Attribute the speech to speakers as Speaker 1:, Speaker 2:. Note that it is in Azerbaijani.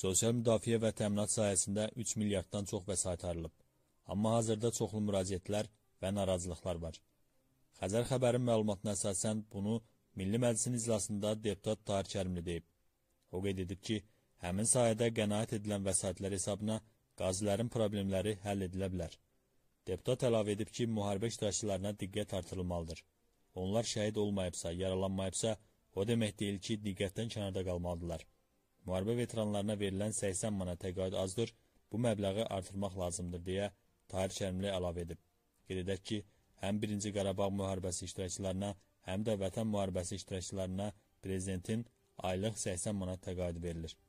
Speaker 1: Sosial müdafiə və təminat sahəsində 3 milyarddan çox vəsait ayrılıb. Amma hazırda çoxlu müraciətlər və narazılıqlar var. Xəzər xəbərin məlumatına əsasən bunu Milli Məclisin iclasında deputat Tahir Kərimli deyib. O qeyd edib ki, həmin sahədə qənaət edilən vəsaitlər hesabına qazilərin problemləri həll edilə bilər. Deputat əlavə edib ki, müharibə iştirakçılarına diqqət artırılmalıdır. Onlar şəhid olmayıbsa, yaralanmayıbsa, o demək deyil ki, diqqətdən kənarda qalmalıdırlar müharibə veteranlarına verilən 80 mana təqaüd azdır, bu məbləği artırmaq lazımdır deyə Tahir Şərmli əlavə edib. Qeyd edək ki, həm 1-ci Qarabağ müharibəsi iştirakçılarına, həm də Vətən müharibəsi iştirakçılarına prezidentin aylıq 80 manat təqaüd verilir.